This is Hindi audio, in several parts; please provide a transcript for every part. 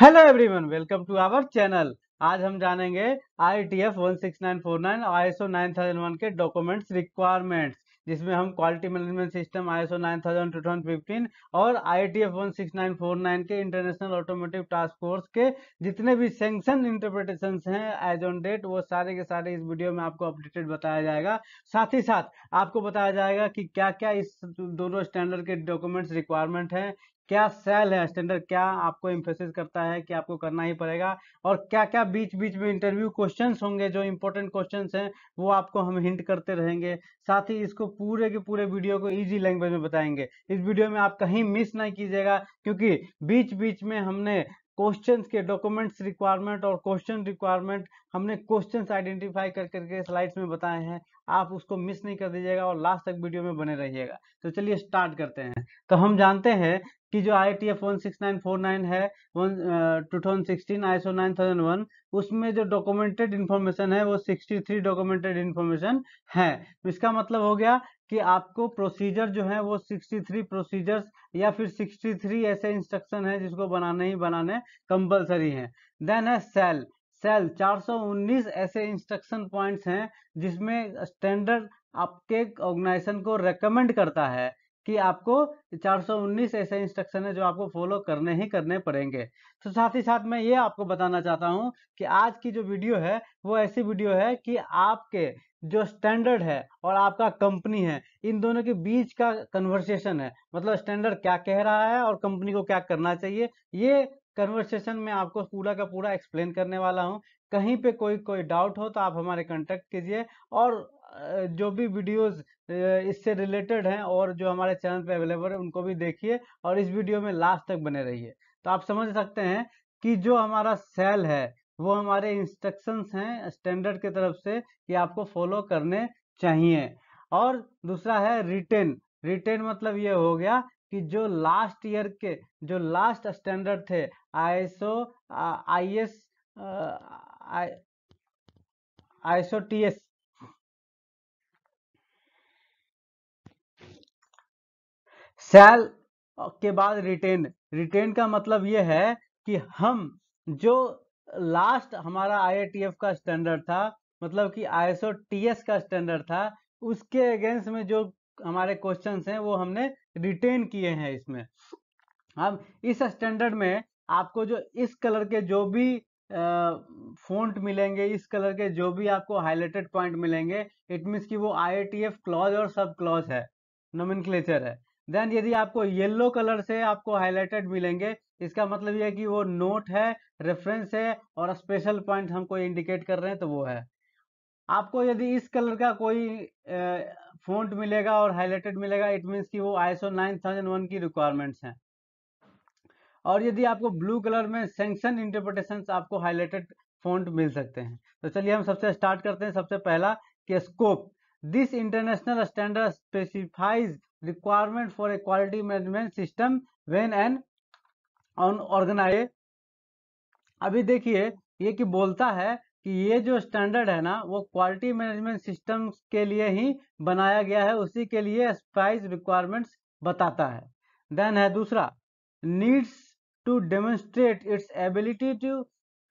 Hello everyone welcome to our channel आज हम जानेंगे I T F one six nine four nine I S O nine thousand one के डॉक्यूमेंट्स रिक्वायरमेंट्स जिसमें हम quality management system I S O nine thousand two thousand fifteen और I T F one six nine four nine के इंटरनेशनल ऑटोमेटिव टास्क फोर्स के जितने भी सेंक्शन इंटरप्रिटेशन हैं एज ऑन डेट वो सारे के सारे इस वीडियो में आपको अपडेटेड बताया जाएगा साथ ही साथ आपको बताया जाएगा कि क्या क्या इस दोनों स्टैंडर्ड के डॉक्यूमेंट्स रिक्वायरमेंट हैं क्या सेल है स्टैंडर्ड क्या आपको इम्फोसिस करता है कि आपको करना ही पड़ेगा और क्या क्या बीच बीच में इंटरव्यू क्वेश्चंस होंगे जो इंपॉर्टेंट क्वेश्चंस हैं वो आपको हम हिंट करते रहेंगे साथ ही इसको पूरे के पूरे वीडियो को इजी लैंग्वेज में बताएंगे इस वीडियो में आप कहीं मिस नहीं कीजिएगा क्योंकि बीच बीच में हमने क्वेश्चंस के डॉक्यूमेंट्स रिक्वायरमेंट और क्वेश्चन रिक्वायरमेंट हमने क्वेश्चंस आइडेंटिफाई कर करके स्लाइड्स में बताए हैं आप उसको मिस नहीं कर दीजिएगा और लास्ट तक वीडियो में बने रहिएगा तो चलिए स्टार्ट करते हैं तो हम जानते हैं कि जो I T F one six nine four nine है one two thousand sixteen ISO nine thousand one उसमें जो डॉक्यूमेंटेड इन्फॉर्मेशन है वो सिक्सटी थ्री डॉक्यूमेंटेड इन्फॉर्मेशन है इसका मतलब हो गया कि आपको प्रोसीजर जो है वो 63 प्रोसीजर्स या फिर 63 ऐसे इंस्ट्रक्शन है जिसको बनाने ही बनाने कंपलसरी है देन है सेल सेल 419 ऐसे इंस्ट्रक्शन पॉइंट्स हैं जिसमें स्टैंडर्ड आपके ऑर्गेनाइजेशन को रेकमेंड करता है कि आपको 419 ऐसे इंस्ट्रक्शन है जो आपको फॉलो करने ही करने पड़ेंगे तो साथ ही साथ मैं ये आपको बताना चाहता हूँ कि आज की जो वीडियो है वो ऐसी वीडियो है कि आपके जो स्टैंडर्ड है और आपका कंपनी है इन दोनों के बीच का कन्वर्सेशन है मतलब स्टैंडर्ड क्या कह रहा है और कंपनी को क्या करना चाहिए ये कन्वर्सेशन में आपको पूरा का पूरा एक्सप्लेन करने वाला हूँ कहीं पे कोई कोई डाउट हो तो आप हमारे कॉन्टेक्ट कीजिए और जो भी वीडियोस इससे रिलेटेड हैं और जो हमारे चैनल पे अवेलेबल है उनको भी देखिए और इस वीडियो में लास्ट तक बने रहिए तो आप समझ सकते हैं कि जो हमारा सेल है वो हमारे इंस्ट्रक्शंस हैं स्टैंडर्ड की तरफ से कि आपको फॉलो करने चाहिए और दूसरा है रिटेन रिटेन मतलब ये हो गया कि जो लास्ट ईयर के जो लास्ट स्टैंडर्ड थे आईएसओ आईएस आईएसओ टीएस सेल के बाद रिटेन रिटेन का मतलब यह है कि हम जो लास्ट हमारा आईएटीएफ का स्टैंडर्ड था मतलब कि आईएसओ टीएस का स्टैंडर्ड था उसके अगेंस्ट में जो हमारे क्वेश्चंस हैं वो हमने रिटेन किए हैं इसमें अब इस स्टैंडर्ड में आपको जो इस कलर के जो भी फ़ॉन्ट मिलेंगे इस कलर के जो भी आपको हाईलाइटेड पॉइंट मिलेंगे इट मीन्स कि वो आई क्लॉज और सब क्लॉज है नोमिनक्लेचर है देन यदि आपको येलो कलर से आपको हाईलाइटेड मिलेंगे इसका मतलब यह कि वो नोट है रेफरेंस है और स्पेशल पॉइंट हमको इंडिकेट कर रहे हैं तो वो है आपको यदि इस कलर का कोई फोन्ट मिलेगा और हाईलाइटेड मिलेगा इट मीन्स कि वो आई एस की रिक्वायरमेंट्स हैं और यदि आपको ब्लू कलर में सेंक्शन इंटरप्रिटेशन आपको हाईलाइटेड फोन्ट मिल सकते हैं तो चलिए हम सबसे स्टार्ट करते हैं सबसे पहला कि scope this international standard specifies requirement for a quality management system when and on organise अभी देखिए ये कि बोलता है कि ये जो स्टैंडर्ड है ना वो क्वालिटी मैनेजमेंट सिस्टम के लिए ही बनाया गया है उसी के लिए स्पाइस रिक्वायरमेंट्स बताता है देन है दूसरा needs to demonstrate its ability to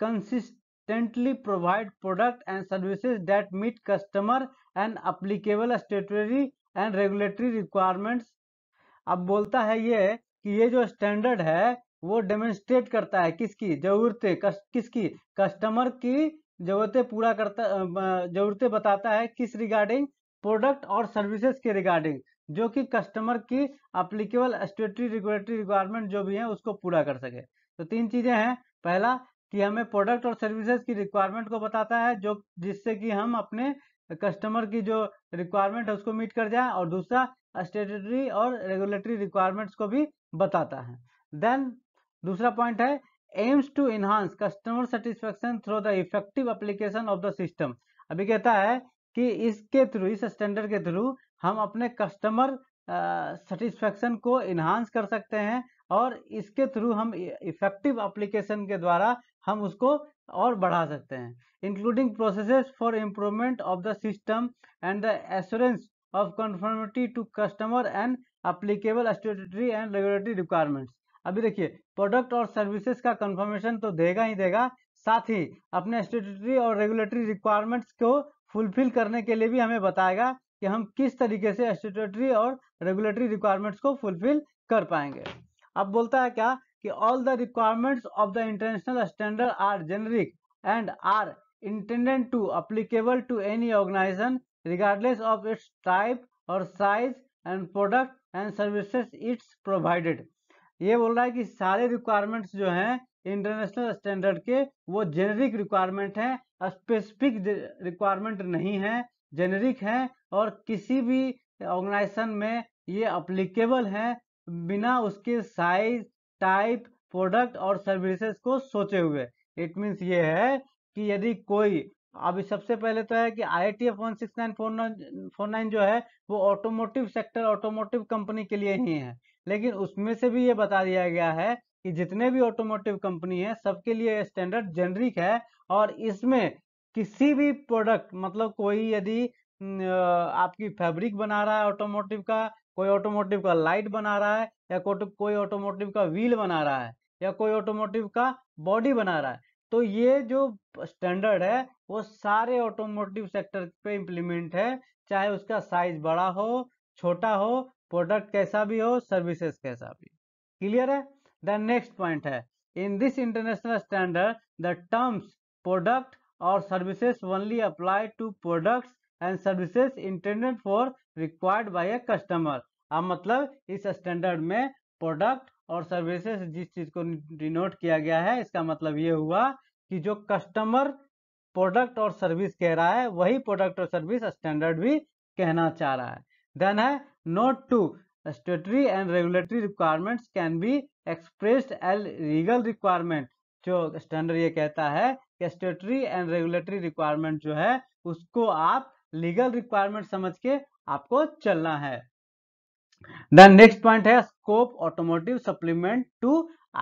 consistently provide product and services that meet customer and applicable statutory and regulatory requirements अब बोलता है ये कि ये जो स्टैंडर्ड है वो डेमोन्स्ट्रेट करता है किसकी जरूरतें किसकी कस्टमर की ज़रूरतें पूरा करता ज़रूरतें बताता है किस रिगार्डिंग प्रोडक्ट और सर्विसेज के रिगार्डिंग जो कि कस्टमर की अप्लीकेबल स्टेटरी रेगुलेटरी रिक्वायरमेंट जो भी है उसको पूरा कर सके तो तीन चीज़ें हैं पहला कि हमें प्रोडक्ट और सर्विसेज की रिक्वायरमेंट को बताता है जो जिससे कि हम अपने कस्टमर की जो रिक्वायरमेंट है उसको मीट कर जाए और दूसरा स्टेटरी और रेगुलेटरी रिक्वायरमेंट्स को भी बताता है देन दूसरा पॉइंट है aims to enhance customer satisfaction through the effective application of the system अभी कहता है कि इसके थ्रू इस स्टैंडर्ड के थ्रू हम अपने कस्टमर सेटिस्फेक्शन uh, को इन्हांस कर सकते हैं और इसके थ्रू हम इफेक्टिव अप्लीकेशन के द्वारा हम उसको और बढ़ा सकते हैं including processes for improvement of the system and the assurance of conformity to customer and applicable statutory and regulatory requirements अभी देखिए प्रोडक्ट और सर्विसेज का कंफर्मेशन तो देगा ही देगा साथ ही अपने स्टेटरी और रेगुलेटरी रिक्वायरमेंट्स को फुलफिल करने के लिए भी हमें बताएगा कि हम किस तरीके से स्टेटरी और रेगुलेटरी रिक्वायरमेंट्स को फुलफिल कर पाएंगे अब बोलता है क्या कि all the requirements of the international standard are generic and are intended to applicable to any organisation regardless of its type or size and product and services its provided ये बोल रहा है कि सारे रिक्वायरमेंट्स जो हैं इंटरनेशनल स्टैंडर्ड के वो जेनरिक रिक्वायरमेंट हैं स्पेसिफिक रिक्वायरमेंट नहीं है जेनरिक हैं और किसी भी ऑर्गेनाइजेशन में ये अप्लीकेबल हैं बिना उसके साइज टाइप प्रोडक्ट और सर्विसेज को सोचे हुए इट मीन्स ये है कि यदि कोई अभी सबसे पहले तो है कि I T F one six nine four nine जो है वो ऑटोमोटिव सेक्टर ऑटोमोटिव कंपनी के लिए ही है लेकिन उसमें से भी ये बता दिया गया है कि जितने भी ऑटोमोटिव कंपनी है सबके लिए स्टैंडर्ड जेनरिक है और इसमें किसी भी प्रोडक्ट मतलब कोई यदि आपकी फैब्रिक बना रहा है ऑटोमोटिव का कोई ऑटोमोटिव का लाइट बना रहा है या कोई ऑटोमोटिव का व्हील बना रहा है या कोई ऑटोमोटिव का बॉडी बना रहा है तो ये जो स्टैंडर्ड है वो सारे ऑटोमोटिव सेक्टर पे इम्प्लीमेंट है चाहे उसका साइज बड़ा हो छोटा हो प्रोडक्ट कैसा भी हो सर्विसेज कैसा भी क्लियर है द नेक्स्ट पॉइंट है in this international standard the terms product और services only apply to products and services intended for required by a customer अब मतलब इस स्टैंडर्ड में प्रोडक्ट और सर्विसेज जिस चीज को डिनोट किया गया है इसका मतलब ये हुआ कि जो कस्टमर प्रोडक्ट और सर्विस कह रहा है वही प्रोडक्ट और सर्विस स्टैंडर्ड भी कहना चाह रहा है देन है note to statutory and regulatory requirements can be expressed L legal requirement जो स्टैंडर्ड ये कहता है कि स्टेटरी एंड रेगुलेटरी रिक्वायरमेंट जो है उसको आप लीगल रिक्वायरमेंट समझ के आपको चलना है देन नेक्स्ट पॉइंट है scope automotive supplement to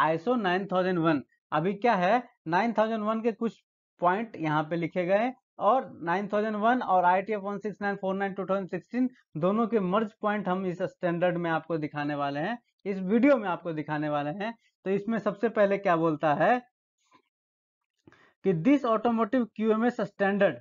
ISO 9001 अभी क्या है 9001 के कुछ पॉइंट यहाँ पे लिखे गए और 9001 और I T F one six nine four nine two thousand sixteen दोनों के मर्ज पॉइंट हम इस स्टैंडर्ड में आपको दिखाने वाले हैं इस वीडियो में आपको दिखाने वाले हैं तो इसमें सबसे पहले क्या बोलता है कि this automotive QMS standard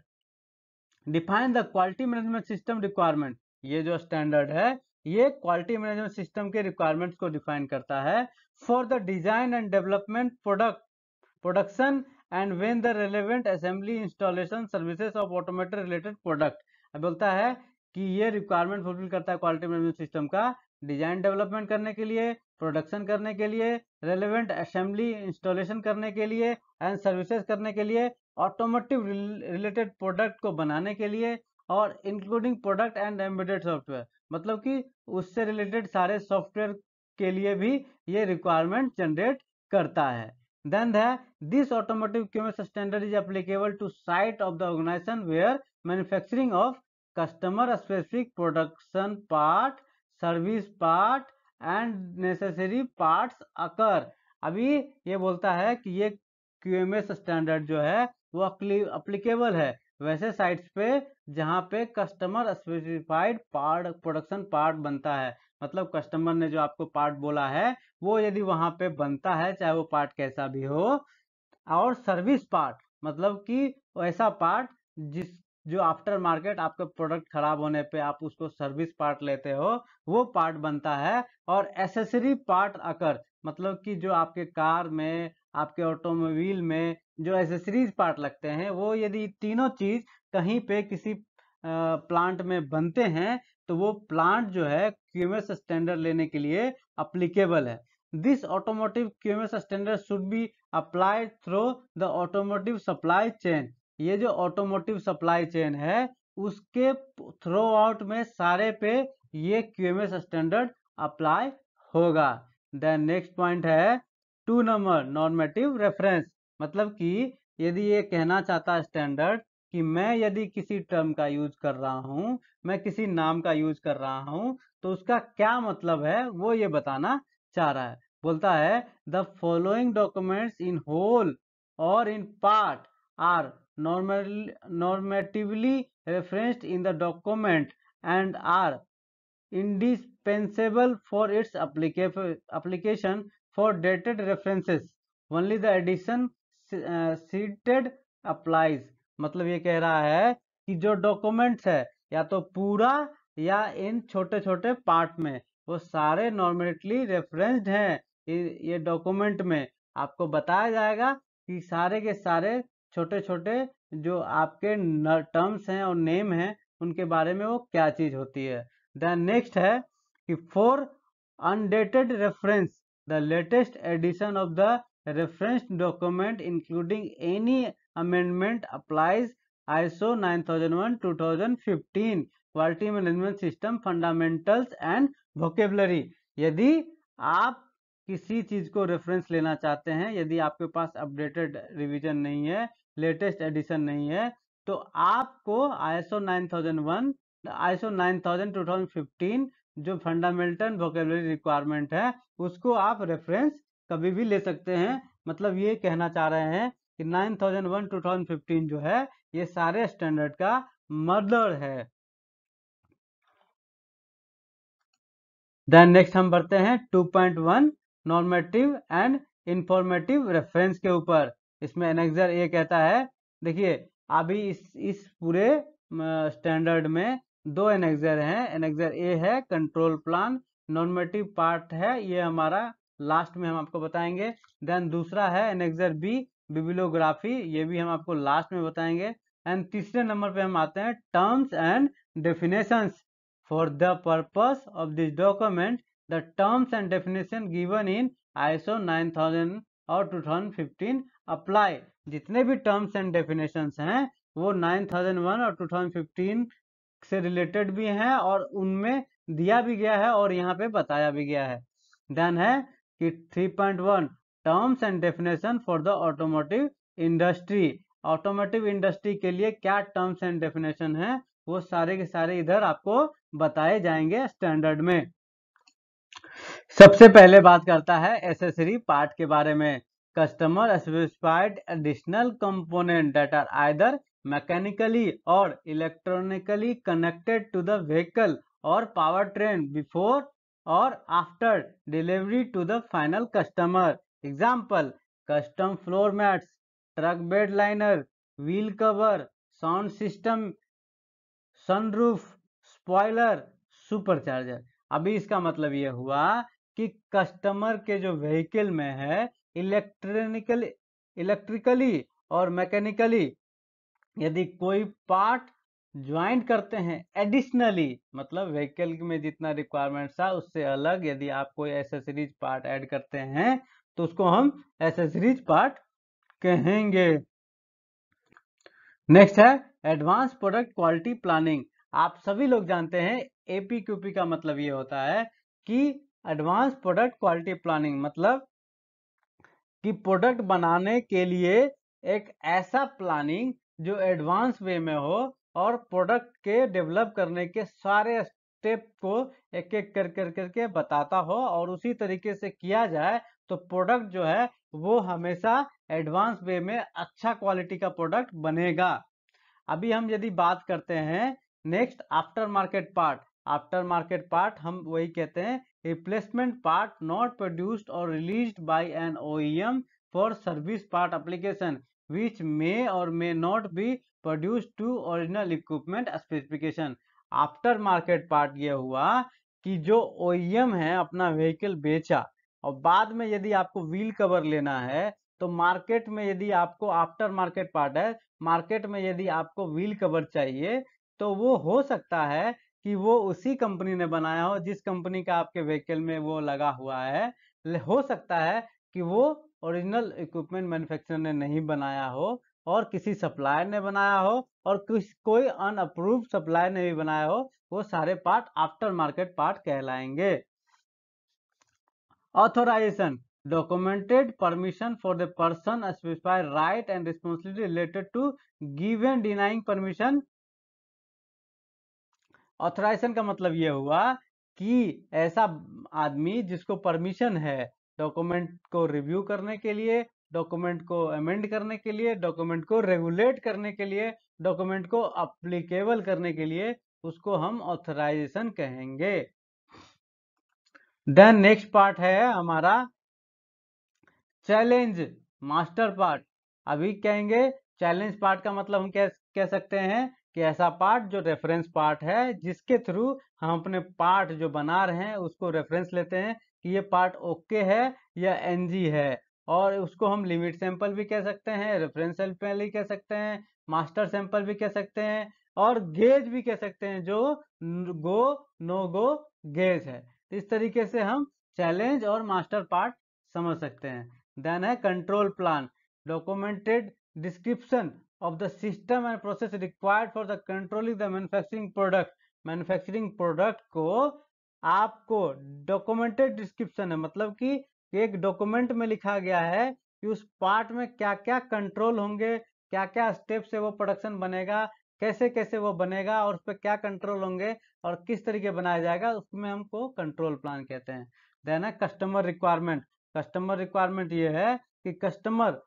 define the quality management system requirement ये जो स्टैंडर्ड है ये क्वालिटी मैनेजमेंट सिस्टम के रिक्वायरमेंट्स को डिफाइन करता है for the design and development product production and when the relevant assembly installation services of automated related product बोलता है कि ये रिक्वायरमेंट फुलफिल करता है क्वालिटी मैनेजमेंट सिस्टम का डिजाइन डेवलपमेंट करने के लिए प्रोडक्शन करने के लिए रेलिवेंट असेंबली इंस्टॉलेशन करने के लिए एंड सर्विसेज करने के लिए ऑटोमोटिव रिलेटेड प्रोडक्ट को बनाने के लिए और including product and embedded software मतलब कि उससे रिलेटेड सारे सॉफ्टवेयर के लिए भी ये रिक्वायरमेंट जनरेट करता है Then the, this automotive QMS standard is applicable to site of the organization where manufacturing of customer specific production part, service part and necessary parts occur. अभी ये बोलता है कि ये QMS स्टैंडर्ड जो है वो अप्लीकेबल है वैसे साइट्स पे जहाँ पे customer specified part production part बनता है मतलब कस्टमर ने जो आपको पार्ट बोला है वो यदि वहां पे बनता है चाहे वो पार्ट कैसा भी हो और सर्विस पार्ट मतलब कि ऐसा पार्ट जिस जो आफ्टर मार्केट आपका प्रोडक्ट खराब होने पे आप उसको सर्विस पार्ट लेते हो वो पार्ट बनता है और एसेसरी पार्ट अकर मतलब कि जो आपके कार में आपके ऑटोमोबाइल में जो एसेसरीज पार्ट लगते हैं वो यदि तीनों चीज कहीं पे किसी प्लांट में बनते हैं तो वो प्लांट जो है क्यूएमएस स्टैंडर्ड लेने के लिए अप्लीकेबल है this automotive QMS standard should be applied through the automotive supply chain ये जो ऑटोमोटिव सप्लाई चेन है उसके थ्रो आउट में सारे पे ये QMS स्टैंडर्ड अप्लाई होगा देन नेक्स्ट पॉइंट है टू नंबर नॉर्मेटिव रेफरेंस मतलब कि यदि ये कहना चाहता स्टैंडर्ड कि मैं यदि किसी टर्म का यूज कर रहा हूँ मैं किसी नाम का यूज कर रहा हूँ तो उसका क्या मतलब है वो ये बताना चाह रहा है बोलता है the following documents in whole or in part are normatively referenced in the document and are indispensable for its application for dated references only the edition cited applies मतलब ये कह रहा है कि जो डॉक्यूमेंट्स है या तो पूरा या इन छोटे छोटे पार्ट में वो सारे नॉर्मेटली रेफरेंस्ड हैं ये डॉक्यूमेंट में आपको बताया जाएगा कि सारे के सारे छोटे छोटे जो आपके टर्म्स हैं और नेम हैं उनके बारे में वो क्या चीज़ होती है देन नेक्स्ट है कि for undated reference the latest edition of the referenced document including any amendment applies ISO 9001-2015 quality management system fundamentals and vocabulary यदि आप किसी चीज़ को रेफरेंस लेना चाहते हैं यदि आपके पास अपडेटेड रिवीजन नहीं है लेटेस्ट एडिशन नहीं है तो आपको आईएसओ 9001 आईएसओ 9000 2015 जो फंडामेंटल वोकेबलरी रिक्वायरमेंट है उसको आप रेफरेंस कभी भी ले सकते हैं मतलब ये कहना चाह रहे हैं कि 9001 2015 जो है ये सारे स्टैंडर्ड का मर्डर है देन नेक्स्ट हम बढ़ते हैं 2.1 नॉर्मेटिव एंड इंफॉर्मेटिव रेफरेंस के ऊपर इसमें एनेक्सर ए कहता है देखिए अभी इस इस पूरे स्टैंडर्ड में दो एनेक्सर हैं एनेक्सर ए है कंट्रोल प्लान नॉर्मेटिव पार्ट है ये हमारा लास्ट में हम आपको बताएंगे देन दूसरा है एनेक्सर बी बिबिलोग्राफी ये भी हम आपको लास्ट में बताएंगे एंड तीसरे नंबर पे हम आते हैं terms and definitions for the purpose of this document the terms and definition given in ISO 9000 और 2015 अप्लाई जितने भी टर्म्स एंड डेफिनेशन हैं वो 9001 और 2015 से रिलेटेड भी हैं और उनमें दिया भी गया है और यहाँ पे बताया भी गया है देन है कि 3.1 terms and definition for the automotive industry automotive industry के लिए क्या टर्म्स एंड डेफिनेशन है वो सारे के सारे इधर आपको बताए जाएंगे स्टैंडर्ड में सबसे पहले बात करता है एसेसरी पार्ट के बारे में customer specified additional component that are either mechanically or electronically connected to the vehicle or power train before or after delivery to the final customer example custom floor mats truck bed liner wheel cover sound system sunroof spoiler supercharger अभी इसका मतलब ये हुआ कि कस्टमर के जो व्हीकल में है इलेक्ट्रॉनिकल इलेक्ट्रिकली और मैकेनिकली यदि कोई पार्ट ज्वाइन करते हैं एडिशनली मतलब व्हीकल में जितना रिक्वायरमेंट था उससे अलग यदि आप कोई एसेसरीज पार्ट ऐड करते हैं तो उसको हम एसेसरीज पार्ट कहेंगे नेक्स्ट है एडवांस प्रोडक्ट क्वालिटी प्लानिंग आप सभी लोग जानते हैं एपीक्यूपी का मतलब ये होता है कि एडवांस प्रोडक्ट क्वालिटी प्लानिंग मतलब कि प्रोडक्ट बनाने के लिए एक ऐसा प्लानिंग जो एडवांस वे में हो और प्रोडक्ट के डेवलप करने के सारे स्टेप को एक एक कर कर करके बताता हो और उसी तरीके से किया जाए तो प्रोडक्ट जो है वो हमेशा एडवांस वे में अच्छा क्वालिटी का प्रोडक्ट बनेगा अभी हम यदि बात करते हैं next aftermarket part aftermarket part हम वही कहते हैं replacement part not produced or released by an OEM for service part application which may or may not be produced to original equipment specification aftermarket part ये हुआ कि जो OEM है अपना व्हीकल बेचा और बाद में यदि आपको व्हील कवर लेना है तो मार्केट में यदि आपको आफ्टर मार्केट पार्ट है मार्केट में यदि आपको व्हील कवर चाहिए तो वो हो सकता है कि वो उसी कंपनी ने बनाया हो जिस कंपनी का आपके व्हीकल में वो लगा हुआ है हो सकता है कि वो ओरिजिनल इक्विपमेंट मैन्युफैक्चरर ने नहीं बनाया हो और किसी सप्लायर ने बनाया हो और कुछ कोई अनअप्रूव सप्लायर ने भी बनाया हो वो सारे पार्ट आफ्टर मार्केट पार्ट कहलाएंगे authorisation documented permission for the person specified right and responsibility related to give and denying permission authorisation का मतलब ये हुआ कि ऐसा आदमी जिसको परमिशन है डॉक्यूमेंट को रिव्यू करने के लिए डॉक्यूमेंट को अमेंड करने के लिए डॉक्यूमेंट को रेगुलेट करने के लिए डॉक्यूमेंट को अप्लीकेबल करने के लिए उसको हम ऑथराइजेशन कहेंगे देन नेक्स्ट पार्ट है हमारा चैलेंज मास्टर पार्ट अभी कहेंगे चैलेंज पार्ट का मतलब हम कह कह सकते हैं कि ऐसा पार्ट जो रेफरेंस पार्ट है जिसके थ्रू हम अपने पार्ट जो बना रहे हैं उसको रेफरेंस लेते हैं कि ये पार्ट ओके है या एनजी है और उसको हम लिमिट सैंपल भी कह सकते हैं रेफरेंस सैंपल भी कह सकते हैं मास्टर सैंपल भी कह सकते हैं और गेज भी कह सकते हैं जो गो नो गो गेज है इस तरीके से हम चैलेंज और मास्टर पार्ट समझ सकते हैं देन है control plan documented description of the system and process required for the controlling the manufacturing product manufacturing product को आपको डॉक्यूमेंटेड डिस्क्रिप्शन है मतलब कि एक डॉक्यूमेंट में लिखा गया है कि उस पार्ट में क्या क्या कंट्रोल होंगे क्या क्या स्टेप से वो प्रोडक्शन बनेगा कैसे कैसे वो बनेगा और उस पर क्या कंट्रोल होंगे और किस तरीके बनाया जाएगा उसमें हमको कंट्रोल प्लान कहते हैं देन है कस्टमर रिक्वायरमेंट कस्टमर रिक्वायरमेंट ये है कि कस्टमर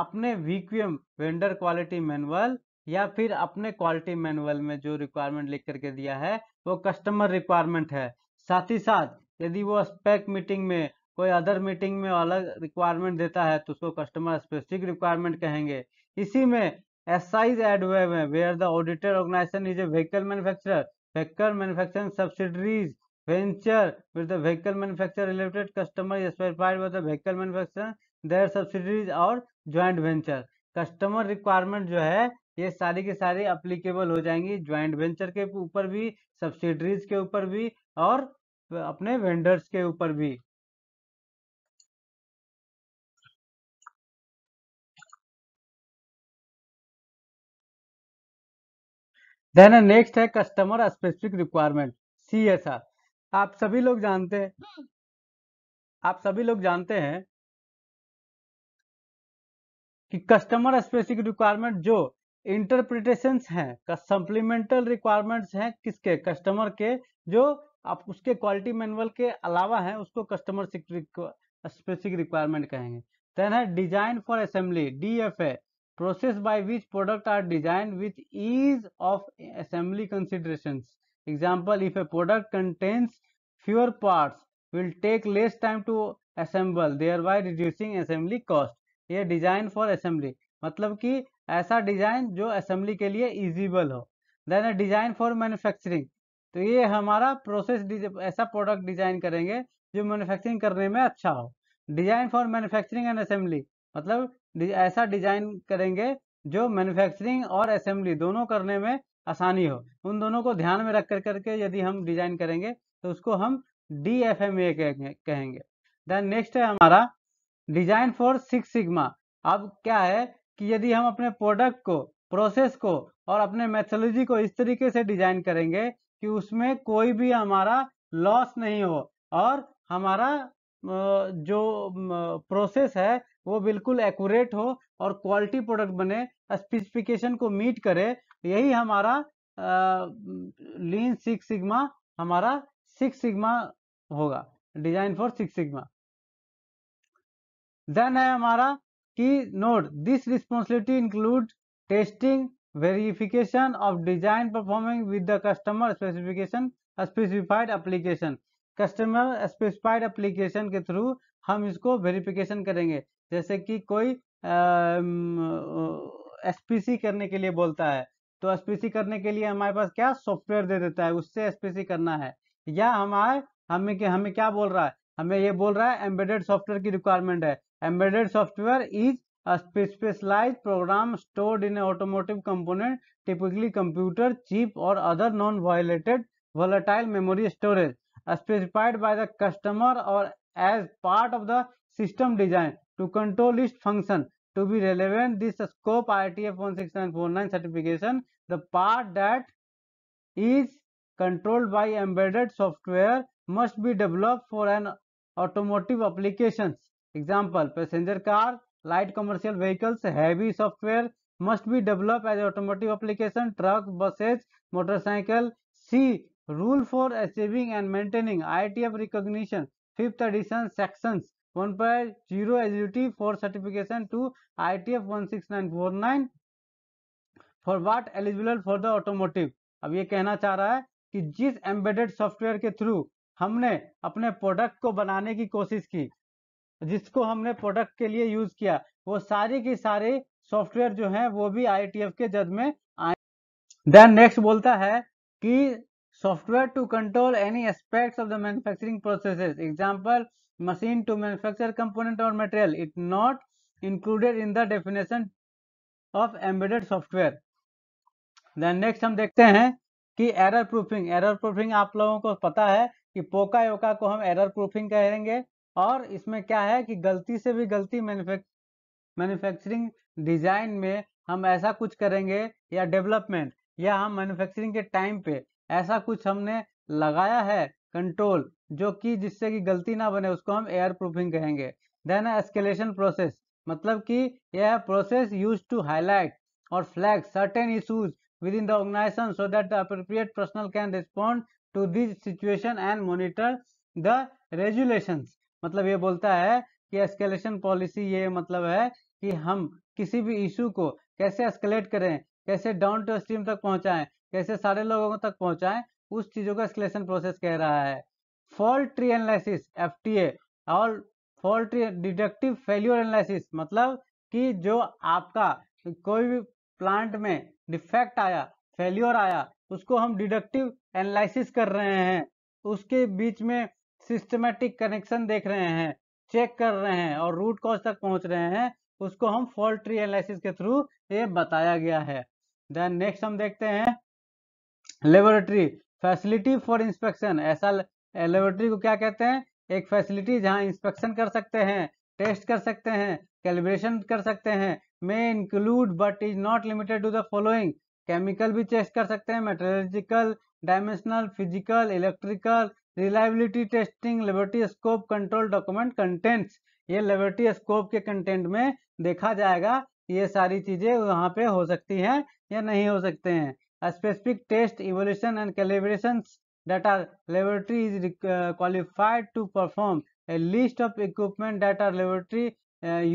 अपने वीक्यूम वेंडर क्वालिटी मैनुअल या फिर अपने क्वालिटी मैनुअल में जो रिक्वायरमेंट लिख करके दिया है वो कस्टमर रिक्वायरमेंट है साथ ही साथ यदि वो स्पेक मीटिंग में कोई अदर मीटिंग में अलग रिक्वायरमेंट देता है तो उसको कस्टमर स्पेसिफिक रिक्वायरमेंट कहेंगे इसी में एड एडवे में where the auditor organisation is a vehicle manufacture vehicle manufacturing subsidiaries venture with the vehicle manufacture related customer specified with the vehicle manufacture their subsidiaries or joint venture customer requirement जो है ये सारी की सारी अप्लीकेबल हो जाएंगी ज्वाइंट वेंचर के ऊपर भी सब्सिडरीज के ऊपर भी और अपने वेंडर्स के ऊपर भी देन नेक्स्ट है customer specific requirement C S R आप सभी लोग जानते हैं हम्म। आप सभी लोग जानते हैं कि कस्टमर स्पेसिफिक रिक्वायरमेंट जो इंटरप्रिटेशन है सप्लीमेंटल रिक्वायरमेंट्स हैं किसके कस्टमर के जो आप उसके क्वालिटी मैनुअल के अलावा है उसको कस्टमर स्पेसिफिक रिक्वायरमेंट कहेंगे देन है design for assembly D F A process by which product are designed with ease of assembly consideration example if a product contains will take less time to assemble they are by reducing assembly cost ये डिजाइन फॉर असेंबली मतलब कि ऐसा डिजाइन जो असेंबली के लिए इजीबल हो देन डिजाइन फॉर मैन्युफैक्चरिंग तो ये हमारा प्रोसेस ऐसा प्रोडक्ट डिजाइन करेंगे जो मैन्युफैक्चरिंग करने में अच्छा हो design for manufacturing and assembly मतलब ऐसा डिजाइन करेंगे जो मैन्युफैक्चरिंग और असेंबली दोनों करने में आसानी हो उन दोनों को ध्यान में रख कर करके यदि हम डिजाइन करेंगे तो उसको हम डी एफ एम ए कहेंगे देन नेक्स्ट है हमारा डिजाइन फॉर सिक्स सिग्मा अब क्या है कि यदि हम अपने प्रोडक्ट को प्रोसेस को और अपने मेथोलॉजी को इस तरीके से डिजाइन करेंगे कि उसमें कोई भी हमारा लॉस नहीं हो और हमारा जो प्रोसेस है वो बिल्कुल एक्यूरेट हो और क्वालिटी प्रोडक्ट बने स्पेसिफिकेशन को मीट करे यही हमारा लीन सिक्स सिग्मा हमारा सिक्स सिग्मा होगा design for six sigma then है हमारा की note this responsibility include testing verification of design performing with the customer specification specified application customer specified application के थ्रू हम इसको वेरिफिकेशन करेंगे जैसे कि कोई एसपीसी करने के लिए बोलता है तो एसपीसी करने के लिए हमारे पास क्या सॉफ्टवेयर दे देता है उससे एसपीसी करना है या हमारे हमें हमें क्या बोल रहा है हमें ये बोल रहा है एम्बेडेड सॉफ्टवेयर की रिक्वायरमेंट है Embedded software is a specialized program stored in an automotive component, typically computer, chip or other non-violated volatile memory storage specified by the customer or as part of the system design to control its function to be relevant this scope ITF 16949 certification the part that is controlled by embedded software must be developed for an automotive applications example passenger car light commercial vehicles heavy software must be developed as automotive application truck buses motorcycle c rule for saving and maintaining itf recognition fifth edition sections 1.0 agility for certification to itf 16949 for what eligible for the automotive अब ये कहना चाह रहा है कि जिस एम्बेडेड सॉफ्टवेयर के थ्रू हमने अपने प्रोडक्ट को बनाने की कोशिश की जिसको हमने प्रोडक्ट के लिए यूज किया वो सारी की सारे सॉफ्टवेयर जो है वो भी आई के जज में आए देन नेक्स्ट बोलता है कि software to control any aspect of the manufacturing process example machine to manufacture component और material it not included in the definition of embedded software then next हम देखते हैं कि एरर प्रूफिंग एरर प्रूफिंग आप लोगों को पता है कि पोका योका को हम एरर प्रूफिंग कहेंगे और इसमें क्या है कि गलती से भी गलती मैन्युफैक्चरिंग डिजाइन में हम ऐसा कुछ करेंगे या डेवलपमेंट या हम मैन्युफैक्चरिंग के टाइम पे ऐसा कुछ हमने लगाया है कंट्रोल जो कि जिससे कि गलती ना बने उसको हम एयर प्रूफिंग कहेंगे देन एस्केलेशन प्रोसेस मतलब कि यह प्रोसेस यूज टू हाईलाइट और flag certain issues within the organization so that the appropriate personnel can respond to this situation and monitor the resolutions मतलब ये बोलता है कि एस्केलेशन पॉलिसी ये मतलब है कि हम किसी भी इशू को कैसे एस्केलेट करें कैसे डाउन टू स्ट्रीम तक पहुंचाएं कैसे सारे लोगों तक पहुंचाएं उस चीज़ों का एस्केलेशन प्रोसेस कह रहा है फॉल्ट ट्री एनालिसिस एफ और fault tree deductive failure analysis मतलब कि जो आपका कोई भी प्लांट में डिफेक्ट आया फेल्योर आया उसको हम डिडक्टिव एनालिसिस कर रहे हैं उसके बीच में सिस्टमेटिक कनेक्शन देख रहे हैं चेक कर रहे हैं और रूट कॉज तक पहुंच रहे हैं उसको हम फॉल्ट ट्री एनालिसिस के थ्रू ये बताया गया है देन नेक्स्ट हम देखते हैं लेबोरेटरी फैसिलिटी फॉर इंस्पेक्शन ऐसा लेबोरेटरी को क्या कहते हैं एक फैसिलिटी जहां इंस्पेक्शन कर सकते हैं टेस्ट कर सकते हैं कैलिब्रेशन कर सकते हैं may include but is not limited to the following chemical भी टेस्ट कर सकते हैं metallurgical dimensional physical electrical reliability testing laboratory scope control document contents ये लेबोरेटरी स्कोप के कंटेंट में देखा जाएगा ये सारी चीजें वहाँ पे हो सकती हैं या नहीं हो सकते हैं specific test evaluation and calibration data laboratory is qualified to perform a list of equipment data laboratory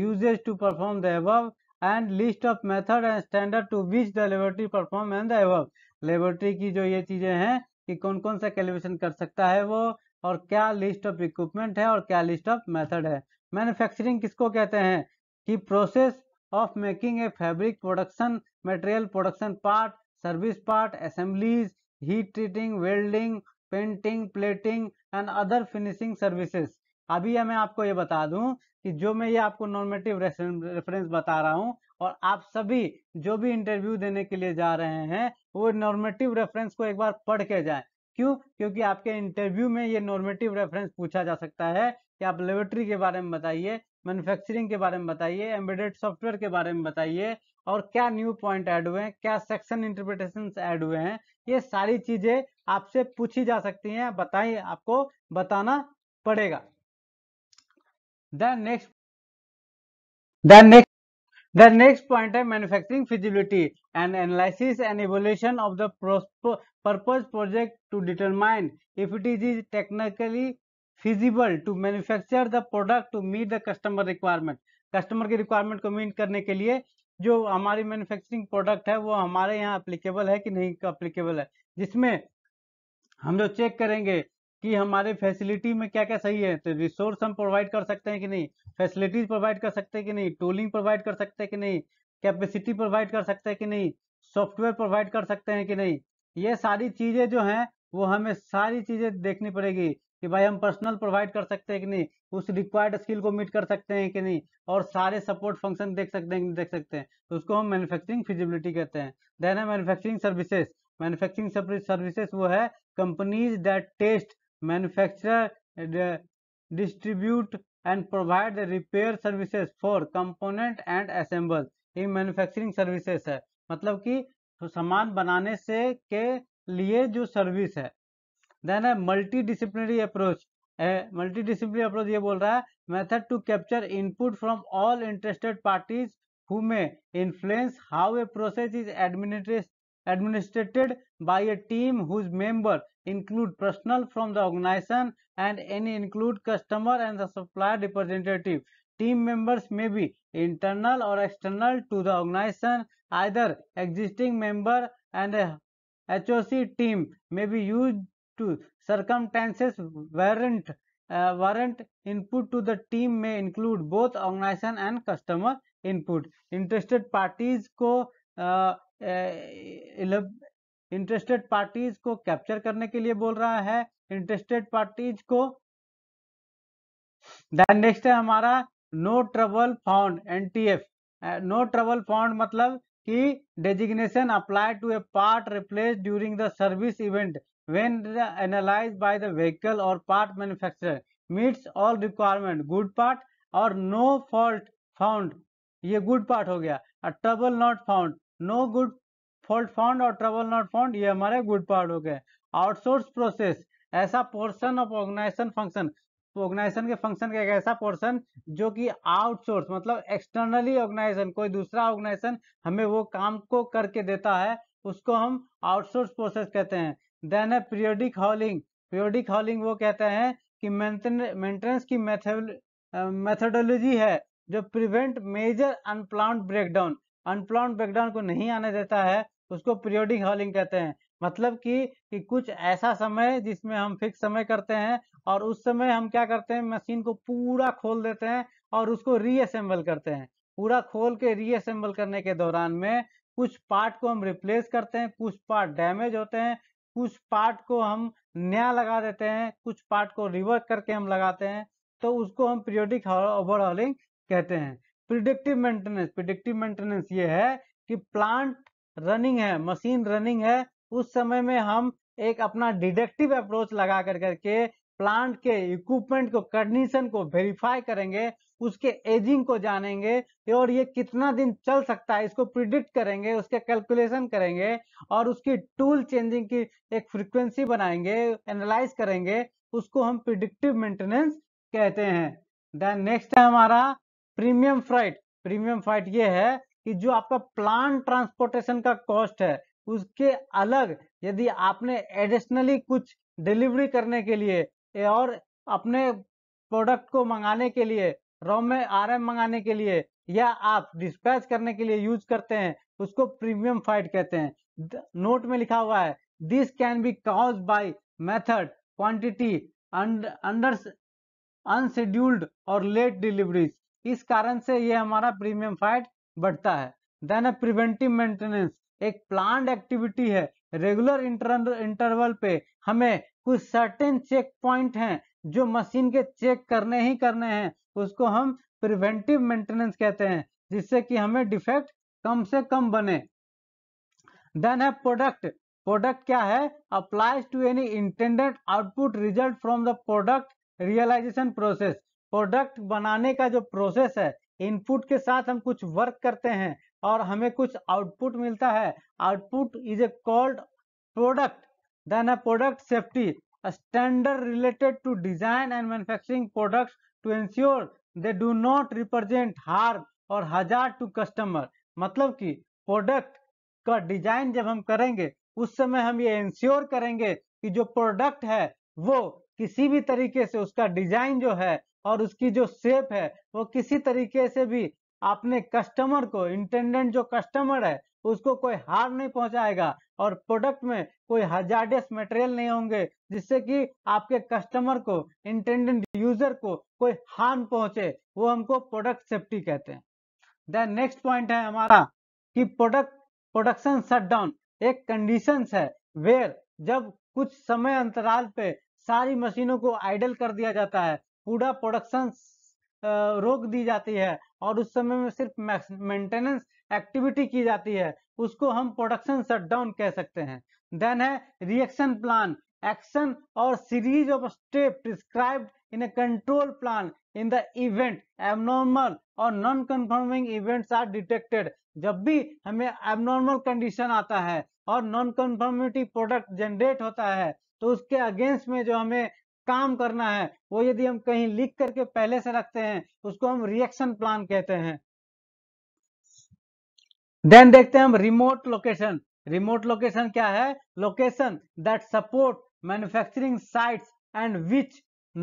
uses to perform the above and list of method and standard to which the laboratory perform and the above laboratory की जो ये चीजें हैं कि कौन कौन सा कैलिब्रेशन कर सकता है वो और क्या लिस्ट ऑफ इक्विपमेंट है और क्या लिस्ट ऑफ मेथड है मैन्युफैक्चरिंग किसको कहते हैं कि process of making a fabric production material production part service part assemblies heat treating welding painting plating and other finishing services अभी मैं आपको ये बता दूं कि जो मैं ये आपको नॉर्मेटिव रेफरेंस बता रहा हूँ और आप सभी जो भी इंटरव्यू देने के लिए जा रहे हैं वो नॉर्मेटिव रेफरेंस को एक बार पढ़ के जाए क्यों क्योंकि आपके इंटरव्यू में ये नॉर्मेटिव रेफरेंस पूछा जा सकता है कि आप लेबोरेटरी के बारे में बताइए मैन्युफैक्चरिंग के बारे में बताइए एम्बेडेड सॉफ्टवेयर के बारे में बताइए और क्या न्यू पॉइंट ऐड हुए हैं क्या सेक्शन इंटरप्रिटेशन ऐड हुए हैं ये सारी चीजें आपसे पूछी जा सकती हैं बताइए आपको बताना पड़ेगा the next the next The next point is manufacturing feasibility and analysis and evaluation of the purpose project to determine if it is technically feasible to manufacture the product to meet the customer requirement. Customer की रिक्वायरमेंट को मीट करने के लिए जो हमारी मैन्युफैक्चरिंग प्रोडक्ट है वो हमारे यहाँ अप्लीकेबल है कि नहीं अप्लीकेबल है जिसमें हम जो चेक करेंगे कि हमारे फैसिलिटी में क्या क्या सही है तो रिसोर्स हम प्रोवाइड कर सकते हैं कि नहीं फैसिलिटीज प्रोवाइड कर सकते हैं कि नहीं टूलिंग प्रोवाइड कर सकते हैं कि नहीं कैपेसिटी प्रोवाइड कर सकते हैं कि नहीं सॉफ्टवेयर प्रोवाइड कर सकते हैं कि नहीं ये सारी चीज़ें जो हैं वो हमें सारी चीज़ें देखनी पड़ेगी कि भाई हम पर्सनल प्रोवाइड कर सकते हैं कि नहीं उस रिक्वायर्ड स्किल को मीट कर सकते हैं कि नहीं और सारे सपोर्ट फंक्शन देख सकते हैं देख सकते हैं तो उसको हम मैन्युफैक्चरिंग फिजिबिलिटी कहते हैं देन है मैन्युफैक्चरिंग सर्विसेज मैन्युफैक्चरिंग सर्विसेज वो है companies that test manufacture uh, distribute and provide the repair services for component and assemble ये manufacturing services है मतलब कि सामान बनाने से के लिए जो सर्विस है देन है multi disciplinary approach multi disciplinary approach ये बोल रहा है method to capture input from all interested parties who may influence how a process is administrate administered by a team whose member include personnel from the organization and any include customer and the supplier representative. Team members may be internal or external to the organization, either existing member and a HOC team may be used to circumstances warrant uh, warrant input to the team may include both organization and customer input. Interested parties को uh, इंटरेस्टेड पार्टीज मतलब को कैप्चर करने के लिए बोल रहा है इंटरेस्टेड पार्टीज को नेक्स्ट है हमारा no trouble found NTF no trouble found मतलब कि designation apply to a part replace during the service event when analyze by the vehicle और part manufacturer meets all requirement good part और नो फॉल्ट फाउंड ये गुड पार्ट हो गया trouble not found no good fault found और ट्रबल नॉट फाउंड ये हमारे गुड पार्ट हो गए आउटसोर्स प्रोसेस ऐसा portion of organization function organisation के फंक्शन का एक ऐसा पोर्सन जो कि आउटसोर्स मतलब एक्सटर्नली ऑर्गेनाइजेशन कोई दूसरा ऑर्गेनाइजेशन हमें वो काम को करके देता है उसको हम आउटसोर्स प्रोसेस कहते हैं देन है पीरियोडिक हॉलिंग पीरियोडिक हॉलिंग वो कहते हैं कि मेंटेनेंस की मेथोडोलॉजी है जो prevent major unplanned breakdown unplanned breakdown को नहीं आने देता है उसको पीरियोडिक हॉलिंग कहते हैं मतलब कि कि कुछ ऐसा समय जिसमें हम फिक्स समय करते हैं और उस समय हम क्या करते हैं मशीन को पूरा खोल देते हैं और उसको रीअसेंबल करते हैं पूरा खोल के रीअसेंबल करने के दौरान में कुछ पार्ट को हम रिप्लेस करते हैं कुछ पार्ट डैमेज होते हैं कुछ पार्ट को हम नया लगा देते हैं कुछ पार्ट को रिवर्क करके हम लगाते हैं तो उसको हम पीरियोडिक ओवरहॉलिंग कहते हैं प्रिडिक्टिव मेंटेनेंस प्रिडिक्टिव मेंटेनेंस ये है कि प्लांट रनिंग है मशीन रनिंग है उस समय में हम एक अपना डिडक्टिव अप्रोच लगा कर करके प्लांट के इक्विपमेंट को कंडीशन को वेरीफाई करेंगे उसके एजिंग को जानेंगे और ये कितना दिन चल सकता है इसको प्रिडिक्ट करेंगे उसके कैलकुलेशन करेंगे और उसकी टूल चेंजिंग की एक फ्रीक्वेंसी बनाएंगे एनालाइज करेंगे उसको हम प्रिडिक्टिव मेंटेनेंस कहते हैं देन नेक्स्ट है हमारा प्रीमियम फ्राइट प्रीमियम फ्राइट ये है कि जो आपका प्लान ट्रांसपोर्टेशन का कॉस्ट है उसके अलग यदि आपने एडिशनली कुछ डिलीवरी करने के लिए और अपने प्रोडक्ट को मंगाने के लिए रॉ में आर एम मंगाने के लिए या आप डिस्पैच करने के लिए यूज करते हैं उसको प्रीमियम फाइट कहते हैं नोट में लिखा हुआ है this can be cause by method quantity under unscheduled और लेट डिलीवरीज इस कारण से ये हमारा प्रीमियम फाइट बढ़ता है देन अ प्रिवेंटिव मेंटेनेंस एक प्लान एक्टिविटी है रेगुलर इंटरवल पे हमें कुछ सर्टेन चेक पॉइंट हैं जो मशीन के चेक करने ही करने हैं उसको हम प्रिवेंटिव मेंटेनेंस कहते हैं जिससे कि हमें डिफेक्ट कम से कम बने देन है प्रोडक्ट प्रोडक्ट क्या है applies to any intended output result from the product realization process product बनाने का जो प्रोसेस है इनपुट के साथ हम कुछ वर्क करते हैं और हमें कुछ आउटपुट मिलता है output is a called product then a product safety standard related to design and manufacturing products to ensure they do not represent harm और हजार टू कस्टमर मतलब कि प्रोडक्ट का डिजाइन जब हम करेंगे उस समय हम ये इंश्योर करेंगे कि जो प्रोडक्ट है वो किसी भी तरीके से उसका डिजाइन जो है और उसकी जो सेप है वो किसी तरीके से भी अपने कस्टमर को इंटेंडेंट जो कस्टमर है उसको कोई हार नहीं पहुंचाएगा और प्रोडक्ट में कोई हजार्डियस मटेरियल नहीं होंगे जिससे कि आपके कस्टमर को इंटेंडेंट यूजर को कोई हार्म पहुंचे वो हमको प्रोडक्ट सेफ्टी कहते हैं देन नेक्स्ट पॉइंट है हमारा कि प्रोडक्ट प्रोडक्शन शटडाउन एक कंडीशन है वेयर जब कुछ समय अंतराल पे सारी मशीनों को आइडल कर दिया जाता है पूरा प्रोडक्शन रोक दी जाती है और उस समय में सिर्फ मेंटेनेंस एक्टिविटी की जाती है उसको हम प्रोडक्शन शटडाउन कह सकते हैं देन है रिएक्शन प्लान एक्शन और series of step prescribe in a control plan in the event abnormal और non conforming events are detected जब भी हमें एबनॉर्मल कंडीशन आता है और नॉन कन्फर्मिटी प्रोडक्ट जनरेट होता है तो उसके अगेंस्ट में जो हमें काम करना है वो यदि हम कहीं लिख करके पहले से रखते हैं उसको हम रिएक्शन प्लान कहते हैं देन देखते हैं हम रिमोट लोकेशन रिमोट लोकेशन क्या है location that support manufacturing sites and which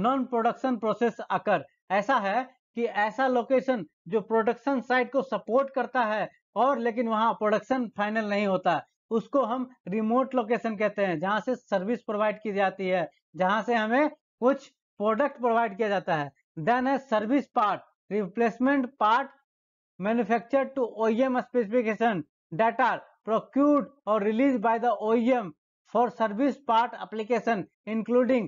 non production process occur ऐसा है कि ऐसा लोकेशन जो प्रोडक्शन साइट को सपोर्ट करता है और लेकिन वहां प्रोडक्शन फाइनल नहीं होता उसको हम रिमोट लोकेशन कहते हैं जहां से सर्विस प्रोवाइड की जाती है जहां से हमें कुछ प्रोडक्ट प्रोवाइड किया जाता है देन है service part replacement part manufacture to O specification that procured और release by the O OEM for service part application including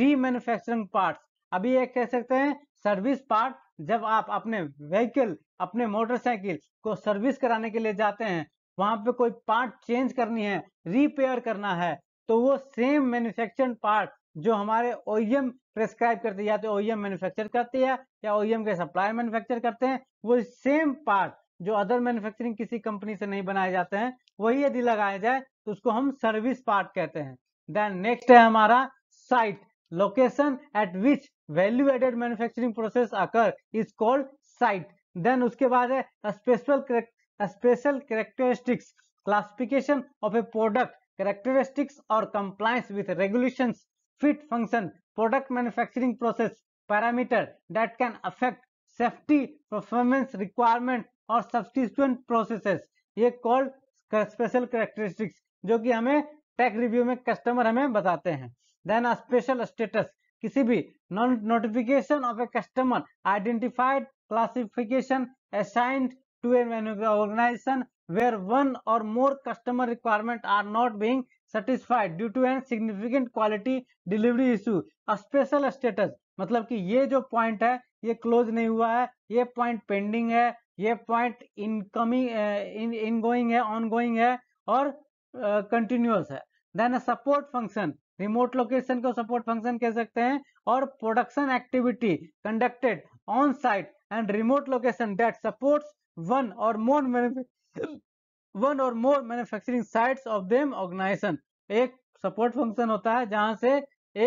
remanufacturing part अभी ये कह सकते हैं सर्विस पार्ट जब आप अपने व्हीकल अपने मोटरसाइकिल को सर्विस कराने के लिए जाते हैं वहां पे कोई पार्ट चेंज करनी है रिपेयर करना है तो वो सेम मैन्युफैक्चर पार्ट जो हमारे ओ प्रेस्क्राइब करते हैं या तो ओ मैन्युफैक्चर करते हैं या ओ e के सप्लायर मैन्युफैक्चर करते हैं वो सेम पार्ट जो अदर मैन्युफैक्चरिंग किसी कंपनी से नहीं बनाए जाते हैं वही यदि लगाया जाए तो उसको हम सर्विस पार्ट कहते हैं देन नेक्स्ट है हमारा site location at which value added manufacturing process occur is called site then उसके बाद है special special characteristics classification of a product characteristics और compliance with regulations fit function, product manufacturing process parameter that can affect safety performance requirement और substituent processes ये called special characteristics जो कि हमें tech review में customer हमें बताते हैं then a special status किसी भी notification of a customer identified classification assigned to an organization where one or more customer requirement are not being satisfied due to an significant quality delivery issue special status मतलब कि ये जो पॉइंट है ये क्लोज नहीं हुआ है ये पॉइंट पेंडिंग है ये पॉइंट इनकमिंग इन गोइंग है ऑन गोइंग है और कंटिन्यूस uh, है then support function remote location को सपोर्ट फंक्शन कह सकते हैं और production activity conducted on site and remote location that supports one और मोर वन और more manufacturing sites of them organization एक सपोर्ट फंक्शन होता है जहां से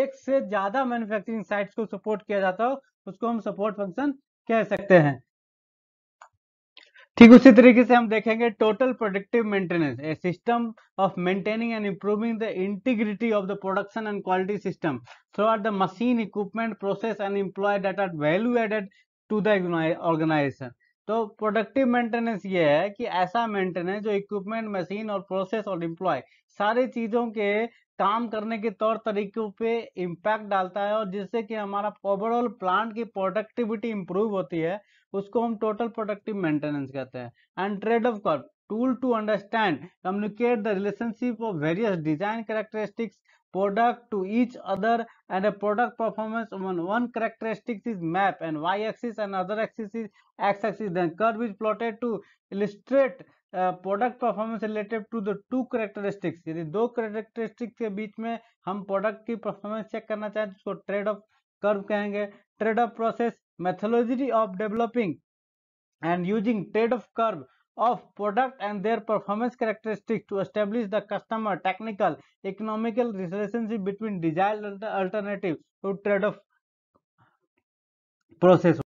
एक से ज्यादा मैन्युफैक्चरिंग साइट्स को सपोर्ट किया जाता हो उसको हम सपोर्ट फंक्शन कह सकते हैं ठीक उसी तरीके से हम देखेंगे total productive maintenance a system of maintaining and improving the integrity of the production and quality system through are the machine equipment process and employ that are value added to the organization तो प्रोडक्टिव मेंटेनेंस ये है कि ऐसा मेंटेनेंस जो इक्विपमेंट मशीन और प्रोसेस और इम्प्लॉय सारी चीज़ों के काम करने के तौर तरीकों पे इम्पैक्ट डालता है और जिससे कि हमारा ओवरऑल प्लांट की प्रोडक्टिविटी इंप्रूव होती है उसको हम टोटल प्रोडक्टिव मेंटेनेंस कहते हैं एंड ट्रेड ऑफ कर tool to understand communicate the relationship of various design characteristics product to each other and a product performance on one characteristics is map and y-axis and other axis is x-axis then curve is plotted to illustrate product performance related to the two characteristics यदि दो करेक्टरिस्टिक्स के बीच में हम प्रोडक्ट की परफॉर्मेंस चेक करना चाहें तो उसको ट्रेड ऑफ कर्व कहेंगे trade off process methodology of developing and using trade off curve of product and their performance characteristics to establish the customer technical economical relationship between desired alternative to trade-off process